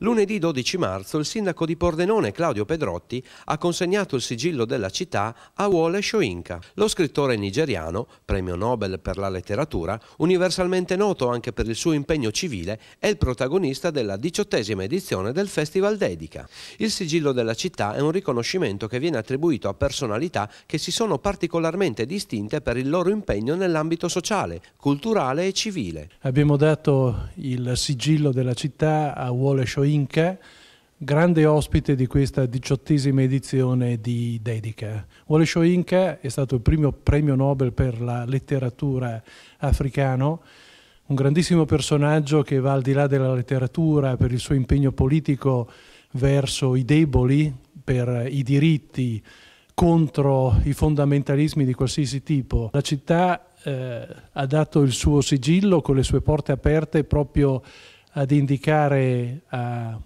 Lunedì 12 marzo il sindaco di Pordenone Claudio Pedrotti ha consegnato il sigillo della città a Wole Shoinka. Lo scrittore nigeriano, premio Nobel per la letteratura, universalmente noto anche per il suo impegno civile, è il protagonista della diciottesima edizione del Festival Dedica. Il sigillo della città è un riconoscimento che viene attribuito a personalità che si sono particolarmente distinte per il loro impegno nell'ambito sociale, culturale e civile. Abbiamo dato il sigillo della città a Wole Shoinka Inca, grande ospite di questa diciottesima edizione di Dedica. Wole Inca è stato il primo premio Nobel per la letteratura africano, un grandissimo personaggio che va al di là della letteratura per il suo impegno politico verso i deboli, per i diritti, contro i fondamentalismi di qualsiasi tipo. La città eh, ha dato il suo sigillo con le sue porte aperte proprio ad indicare a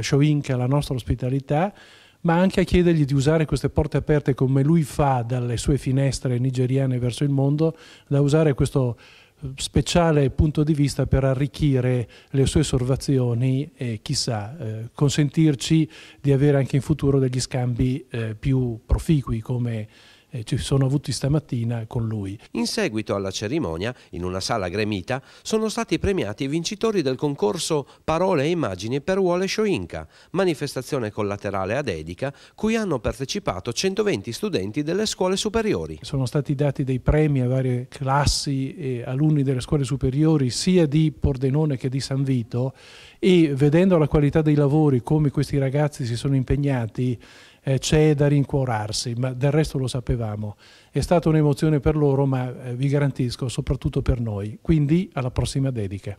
Shoinka eh, la nostra ospitalità, ma anche a chiedergli di usare queste porte aperte come lui fa dalle sue finestre nigeriane verso il mondo, da usare questo eh, speciale punto di vista per arricchire le sue osservazioni e chissà eh, consentirci di avere anche in futuro degli scambi eh, più proficui come eh, ci sono avuti stamattina con lui. In seguito alla cerimonia, in una sala gremita, sono stati premiati i vincitori del concorso Parole e immagini per Wallesho Inca, manifestazione collaterale ad Edica, cui hanno partecipato 120 studenti delle scuole superiori. Sono stati dati dei premi a varie classi e alunni delle scuole superiori sia di Pordenone che di San Vito e vedendo la qualità dei lavori, come questi ragazzi si sono impegnati, eh, c'è da rincuorarsi, ma del resto lo sapevamo. È stata un'emozione per loro, ma eh, vi garantisco, soprattutto per noi. Quindi alla prossima dedica.